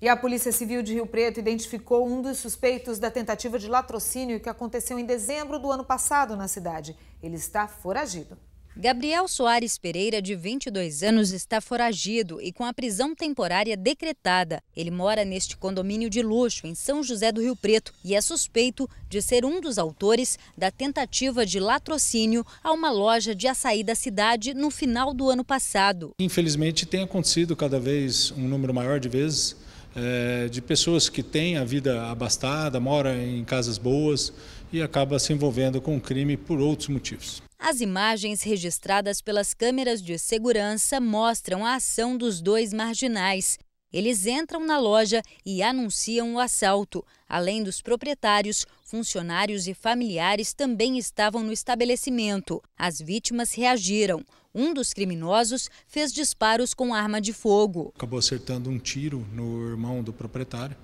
E a Polícia Civil de Rio Preto identificou um dos suspeitos da tentativa de latrocínio que aconteceu em dezembro do ano passado na cidade. Ele está foragido. Gabriel Soares Pereira, de 22 anos, está foragido e com a prisão temporária decretada. Ele mora neste condomínio de luxo, em São José do Rio Preto, e é suspeito de ser um dos autores da tentativa de latrocínio a uma loja de açaí da cidade no final do ano passado. Infelizmente, tem acontecido cada vez um número maior de vezes é, de pessoas que têm a vida abastada, mora em casas boas e acaba se envolvendo com o crime por outros motivos. As imagens registradas pelas câmeras de segurança mostram a ação dos dois marginais. Eles entram na loja e anunciam o assalto. Além dos proprietários, funcionários e familiares também estavam no estabelecimento. As vítimas reagiram. Um dos criminosos fez disparos com arma de fogo. Acabou acertando um tiro no irmão do proprietário.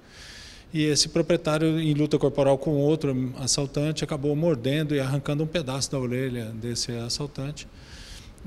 E esse proprietário, em luta corporal com outro assaltante, acabou mordendo e arrancando um pedaço da orelha desse assaltante.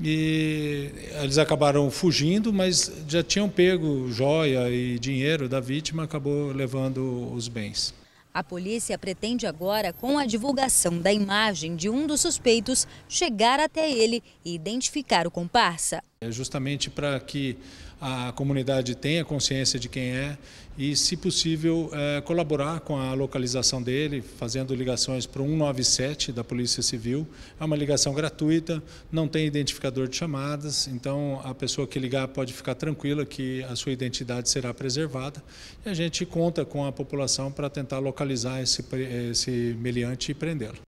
E eles acabaram fugindo, mas já tinham pego joia e dinheiro da vítima, acabou levando os bens. A polícia pretende agora, com a divulgação da imagem de um dos suspeitos, chegar até ele e identificar o comparsa. É justamente para que a comunidade tenha consciência de quem é e, se possível, é, colaborar com a localização dele, fazendo ligações para o 197 da Polícia Civil. É uma ligação gratuita, não tem identificador de chamadas, então a pessoa que ligar pode ficar tranquila que a sua identidade será preservada. E a gente conta com a população para tentar localizar esse, esse meliante e prendê-lo.